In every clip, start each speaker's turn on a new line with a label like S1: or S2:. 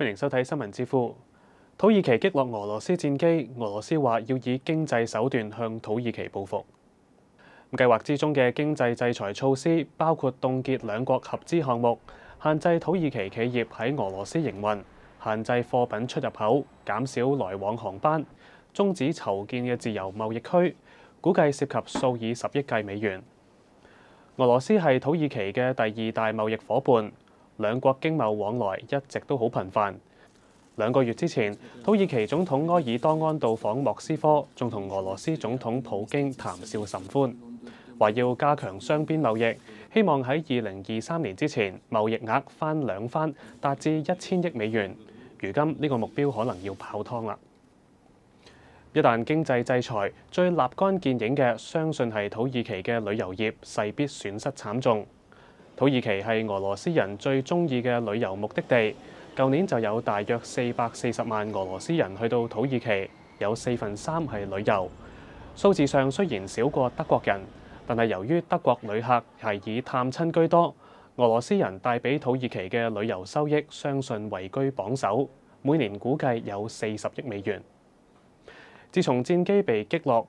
S1: 欢迎收睇《新聞之乎》。土耳其擊落俄羅斯戰機，俄羅斯話要以經濟手段向土耳其報復。計劃之中嘅經濟制裁措施包括凍結兩國合資項目、限制土耳其企業喺俄羅斯營運、限制貨品出入口、減少來往航班、中止籌建嘅自由貿易區，估計涉及數以十億計美元。俄羅斯係土耳其嘅第二大貿易伙伴。兩國經貿往來一直都好頻繁。兩個月之前，土耳其總統埃爾多安到訪莫斯科，仲同俄羅斯總統普京談笑甚歡，話要加強雙邊貿易，希望喺二零二三年之前貿易額翻兩番，達至一千億美元。如今呢個目標可能要泡湯啦。一旦經濟制裁，最立竿見影嘅，相信係土耳其嘅旅遊業，勢必損失慘重。土耳其係俄羅斯人最中意嘅旅遊目的地，舊年就有大約四百四十萬俄羅斯人去到土耳其，有四分三係旅遊。數字上雖然少過德國人，但係由於德國旅客係以探親居多，俄羅斯人帶俾土耳其嘅旅遊收益，相信位居榜首，每年估計有四十億美元。自從戰機被擊落。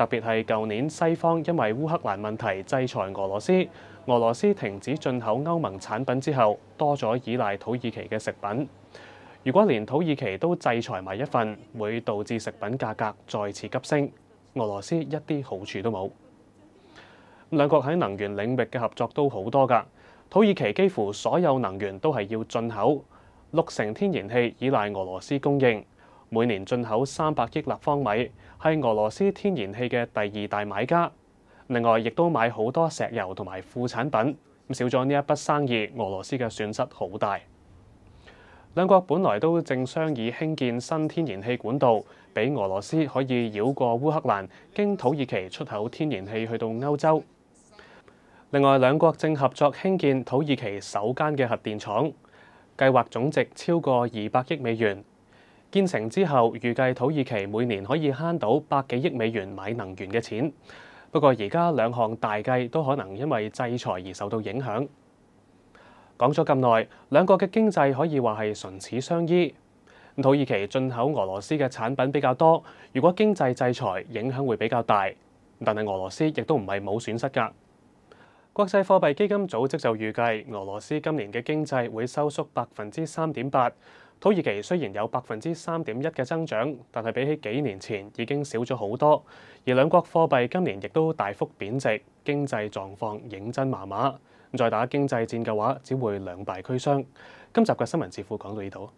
S1: 特別係舊年西方因為烏克蘭問題制裁俄羅斯，俄羅斯停止進口歐盟產品之後，多咗依賴土耳其嘅食品。如果連土耳其都制裁埋一份，會導致食品價格再次急升，俄羅斯一啲好處都冇。兩國喺能源領域嘅合作都好多㗎，土耳其幾乎所有能源都係要進口，六成天然氣依賴俄羅斯供應。每年進口三百億立方米，係俄羅斯天然氣嘅第二大買家。另外，亦都買好多石油同埋副產品。少咗呢一筆生意，俄羅斯嘅損失好大。兩國本來都正商議興建新天然氣管道，俾俄羅斯可以繞過烏克蘭，經土耳其出口天然氣去到歐洲。另外，兩國正合作興建土耳其首間嘅核電廠，計劃總值超過二百億美元。建成之後，預計土耳其每年可以慳到百幾億美元買能源嘅錢。不過而家兩項大計都可能因為制裁而受到影響。講咗咁耐，兩國嘅經濟可以話係唇齒相依。土耳其進口俄羅斯嘅產品比較多，如果經濟制裁影響會比較大。但係俄羅斯亦都唔係冇損失㗎。國際貨幣基金組織就預計俄羅斯今年嘅經濟會收縮百分之三點八。土耳其雖然有百分之三點一嘅增長，但係比起幾年前已經少咗好多。而兩國貨幣今年亦都大幅貶值，經濟狀況認真麻麻。再打經濟戰嘅話，只會兩敗俱傷。今集嘅新聞致富講到呢度。